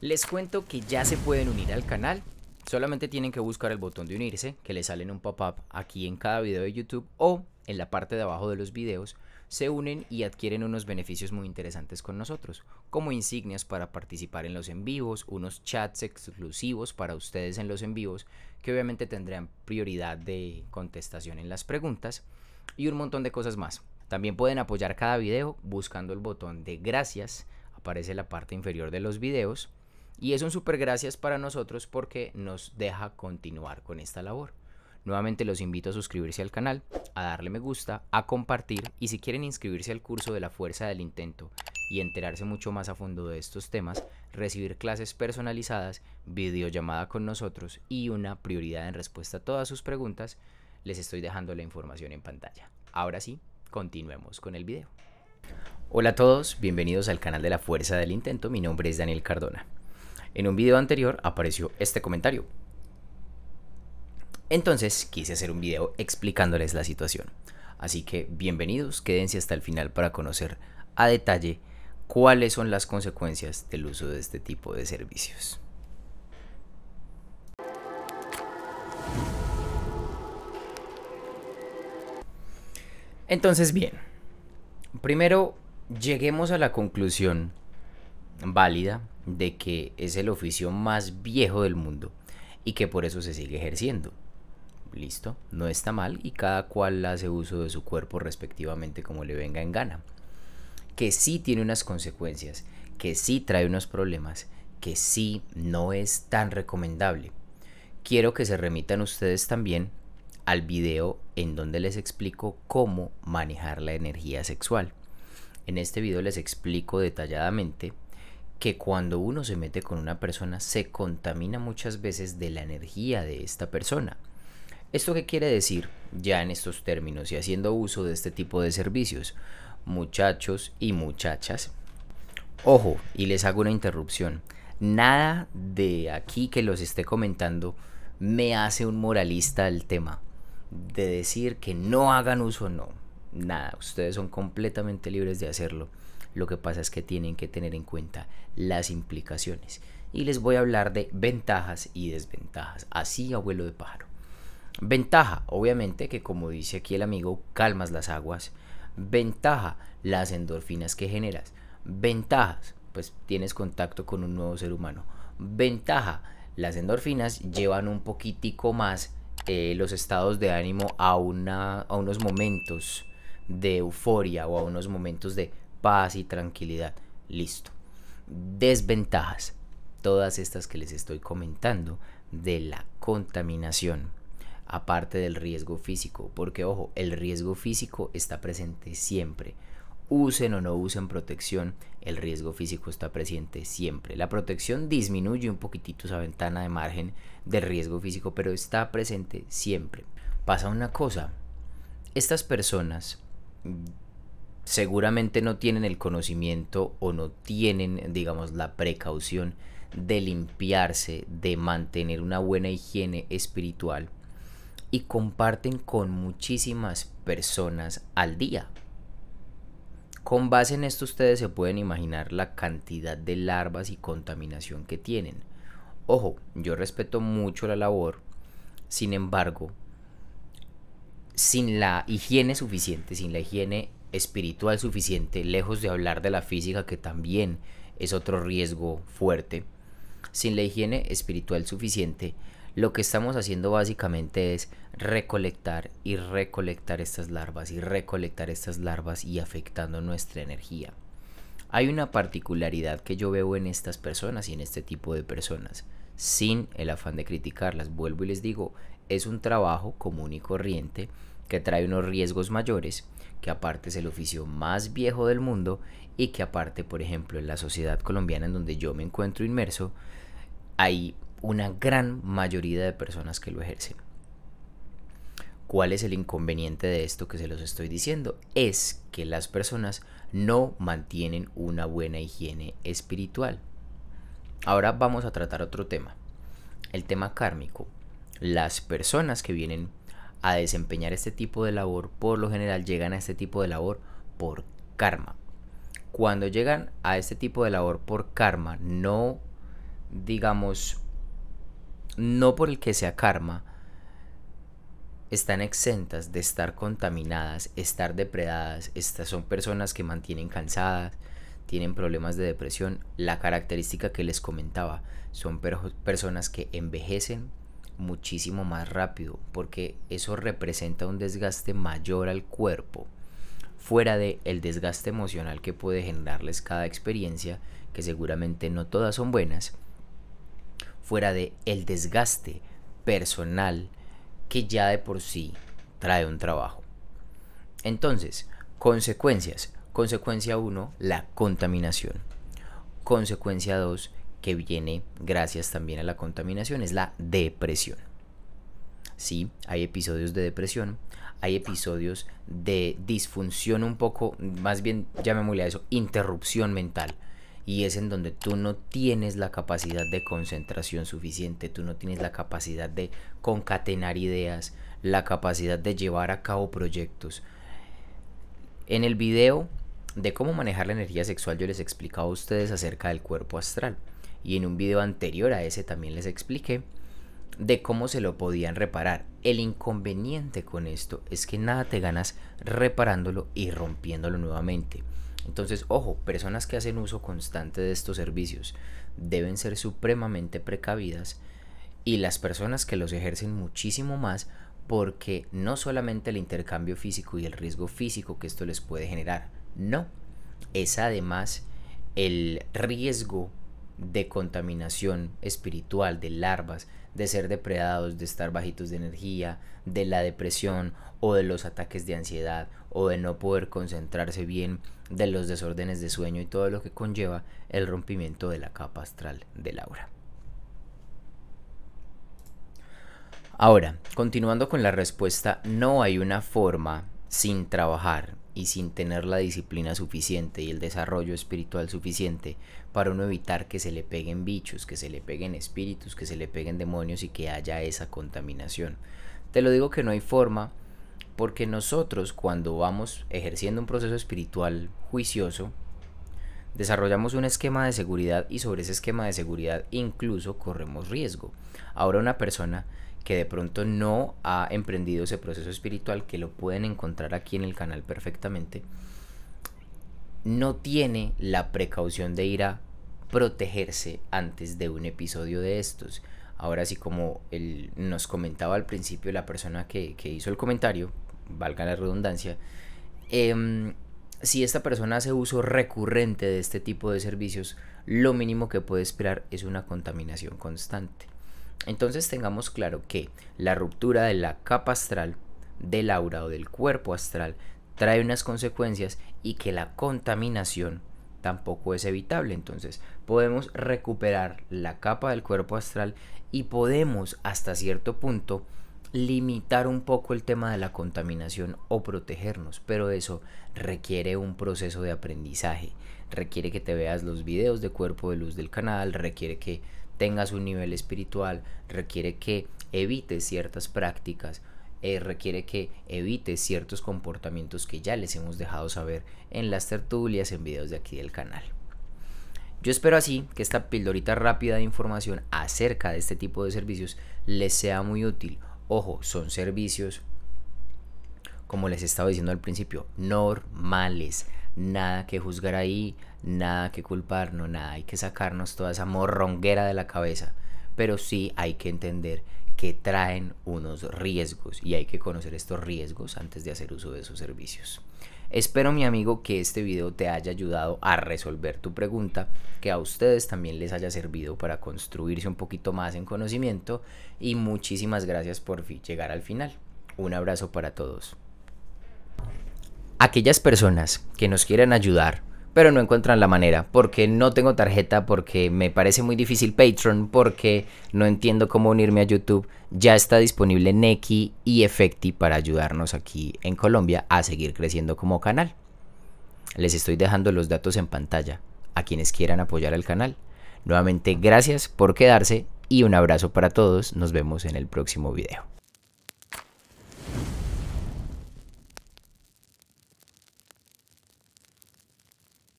Les cuento que ya se pueden unir al canal. Solamente tienen que buscar el botón de unirse, que les salen un pop-up aquí en cada video de YouTube o en la parte de abajo de los videos. Se unen y adquieren unos beneficios muy interesantes con nosotros, como insignias para participar en los en vivos, unos chats exclusivos para ustedes en los en vivos, que obviamente tendrán prioridad de contestación en las preguntas, y un montón de cosas más. También pueden apoyar cada video buscando el botón de gracias, aparece en la parte inferior de los videos y es un súper gracias para nosotros porque nos deja continuar con esta labor. Nuevamente los invito a suscribirse al canal, a darle me gusta, a compartir y si quieren inscribirse al curso de la fuerza del intento y enterarse mucho más a fondo de estos temas, recibir clases personalizadas, videollamada con nosotros y una prioridad en respuesta a todas sus preguntas, les estoy dejando la información en pantalla. Ahora sí, continuemos con el video. Hola a todos, bienvenidos al canal de la fuerza del intento, mi nombre es Daniel Cardona. En un video anterior apareció este comentario. Entonces quise hacer un video explicándoles la situación. Así que bienvenidos, quédense hasta el final para conocer a detalle cuáles son las consecuencias del uso de este tipo de servicios. Entonces bien, primero lleguemos a la conclusión válida de que es el oficio más viejo del mundo y que por eso se sigue ejerciendo. Listo, no está mal y cada cual hace uso de su cuerpo respectivamente como le venga en gana. Que sí tiene unas consecuencias, que sí trae unos problemas, que sí no es tan recomendable. Quiero que se remitan ustedes también al video en donde les explico cómo manejar la energía sexual. En este video les explico detalladamente que cuando uno se mete con una persona se contamina muchas veces de la energía de esta persona. ¿Esto qué quiere decir? Ya en estos términos y haciendo uso de este tipo de servicios, muchachos y muchachas, ojo, y les hago una interrupción, nada de aquí que los esté comentando me hace un moralista el tema, de decir que no hagan uso no, nada, ustedes son completamente libres de hacerlo lo que pasa es que tienen que tener en cuenta las implicaciones. Y les voy a hablar de ventajas y desventajas. Así, abuelo de pájaro. Ventaja, obviamente que como dice aquí el amigo, calmas las aguas. Ventaja, las endorfinas que generas. Ventajas, pues tienes contacto con un nuevo ser humano. Ventaja, las endorfinas llevan un poquitico más eh, los estados de ánimo a, una, a unos momentos de euforia o a unos momentos de paz y tranquilidad. Listo. Desventajas. Todas estas que les estoy comentando de la contaminación. Aparte del riesgo físico. Porque ojo, el riesgo físico está presente siempre. Usen o no usen protección, el riesgo físico está presente siempre. La protección disminuye un poquitito esa ventana de margen del riesgo físico, pero está presente siempre. Pasa una cosa, estas personas seguramente no tienen el conocimiento o no tienen, digamos, la precaución de limpiarse, de mantener una buena higiene espiritual y comparten con muchísimas personas al día. Con base en esto ustedes se pueden imaginar la cantidad de larvas y contaminación que tienen. Ojo, yo respeto mucho la labor, sin embargo, sin la higiene suficiente, sin la higiene espiritual suficiente, lejos de hablar de la física que también es otro riesgo fuerte, sin la higiene espiritual suficiente, lo que estamos haciendo básicamente es recolectar y recolectar estas larvas y recolectar estas larvas y afectando nuestra energía. Hay una particularidad que yo veo en estas personas y en este tipo de personas, sin el afán de criticarlas, vuelvo y les digo, es un trabajo común y corriente que trae unos riesgos mayores, que aparte es el oficio más viejo del mundo y que aparte, por ejemplo, en la sociedad colombiana en donde yo me encuentro inmerso, hay una gran mayoría de personas que lo ejercen. ¿Cuál es el inconveniente de esto que se los estoy diciendo? Es que las personas no mantienen una buena higiene espiritual. Ahora vamos a tratar otro tema, el tema kármico las personas que vienen a desempeñar este tipo de labor, por lo general llegan a este tipo de labor por karma. Cuando llegan a este tipo de labor por karma, no digamos, no por el que sea karma, están exentas de estar contaminadas, estar depredadas. Estas son personas que mantienen cansadas, tienen problemas de depresión. La característica que les comentaba, son personas que envejecen muchísimo más rápido, porque eso representa un desgaste mayor al cuerpo, fuera de el desgaste emocional que puede generarles cada experiencia, que seguramente no todas son buenas, fuera de el desgaste personal que ya de por sí trae un trabajo. Entonces, consecuencias. Consecuencia 1, la contaminación. Consecuencia 2, que viene gracias también a la contaminación es la depresión. Sí, hay episodios de depresión, hay episodios de disfunción un poco, más bien llamémosle a eso, interrupción mental. Y es en donde tú no tienes la capacidad de concentración suficiente, tú no tienes la capacidad de concatenar ideas, la capacidad de llevar a cabo proyectos. En el video de cómo manejar la energía sexual yo les he explicado a ustedes acerca del cuerpo astral y en un video anterior a ese también les expliqué de cómo se lo podían reparar. El inconveniente con esto es que nada te ganas reparándolo y rompiéndolo nuevamente. Entonces, ojo, personas que hacen uso constante de estos servicios deben ser supremamente precavidas y las personas que los ejercen muchísimo más porque no solamente el intercambio físico y el riesgo físico que esto les puede generar, no, es además el riesgo de contaminación espiritual, de larvas, de ser depredados, de estar bajitos de energía, de la depresión o de los ataques de ansiedad o de no poder concentrarse bien, de los desórdenes de sueño y todo lo que conlleva el rompimiento de la capa astral del aura. Ahora, continuando con la respuesta, no hay una forma sin trabajar y sin tener la disciplina suficiente y el desarrollo espiritual suficiente para uno evitar que se le peguen bichos, que se le peguen espíritus, que se le peguen demonios y que haya esa contaminación. Te lo digo que no hay forma porque nosotros cuando vamos ejerciendo un proceso espiritual juicioso, desarrollamos un esquema de seguridad y sobre ese esquema de seguridad incluso corremos riesgo. Ahora una persona que de pronto no ha emprendido ese proceso espiritual, que lo pueden encontrar aquí en el canal perfectamente, no tiene la precaución de ir a protegerse antes de un episodio de estos. Ahora sí, como él nos comentaba al principio la persona que, hizo el comentario, valga la redundancia, em, si esta persona hace uso recurrente de este tipo de servicios, lo mínimo que puede esperar es una contaminación constante. Entonces tengamos claro que la ruptura de la capa astral, del aura o del cuerpo astral trae unas consecuencias y que la contaminación tampoco es evitable. Entonces podemos recuperar la capa del cuerpo astral y podemos hasta cierto punto limitar un poco el tema de la contaminación o protegernos, pero eso requiere un proceso de aprendizaje, requiere que te veas los videos de cuerpo de luz del canal, requiere que Tenga un nivel espiritual, requiere que evite ciertas prácticas, eh, requiere que evite ciertos comportamientos que ya les hemos dejado saber en las tertulias, en videos de aquí del canal. Yo espero así que esta pildorita rápida de información acerca de este tipo de servicios les sea muy útil. Ojo, son servicios, como les estaba diciendo al principio, normales nada que juzgar ahí, nada que culparnos, nada, hay que sacarnos toda esa morronguera de la cabeza, pero sí hay que entender que traen unos riesgos y hay que conocer estos riesgos antes de hacer uso de esos servicios. Espero mi amigo que este video te haya ayudado a resolver tu pregunta, que a ustedes también les haya servido para construirse un poquito más en conocimiento y muchísimas gracias por llegar al final. Un abrazo para todos aquellas personas que nos quieren ayudar, pero no encuentran la manera, porque no tengo tarjeta, porque me parece muy difícil Patreon, porque no entiendo cómo unirme a YouTube, ya está disponible Neki y Efecti para ayudarnos aquí en Colombia a seguir creciendo como canal. Les estoy dejando los datos en pantalla a quienes quieran apoyar al canal. Nuevamente, gracias por quedarse y un abrazo para todos. Nos vemos en el próximo video.